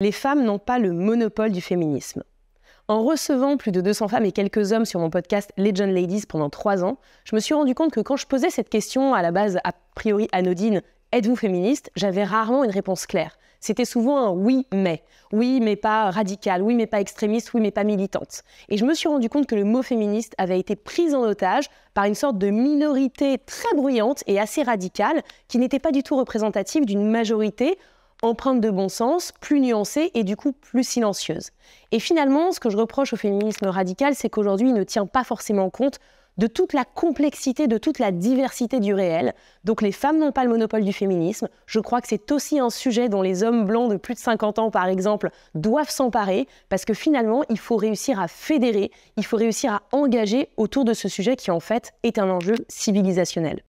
les femmes n'ont pas le monopole du féminisme. En recevant plus de 200 femmes et quelques hommes sur mon podcast Legend Ladies pendant trois ans, je me suis rendu compte que quand je posais cette question à la base a priori anodine Êtes-vous féministe j'avais rarement une réponse claire. C'était souvent un oui mais. Oui mais pas radical, oui mais pas extrémiste, oui mais pas militante. Et je me suis rendu compte que le mot féministe avait été pris en otage par une sorte de minorité très bruyante et assez radicale qui n'était pas du tout représentative d'une majorité empreinte de bon sens, plus nuancée et du coup plus silencieuse. Et finalement, ce que je reproche au féminisme radical, c'est qu'aujourd'hui, il ne tient pas forcément compte de toute la complexité, de toute la diversité du réel. Donc les femmes n'ont pas le monopole du féminisme. Je crois que c'est aussi un sujet dont les hommes blancs de plus de 50 ans, par exemple, doivent s'emparer, parce que finalement, il faut réussir à fédérer, il faut réussir à engager autour de ce sujet qui, en fait, est un enjeu civilisationnel.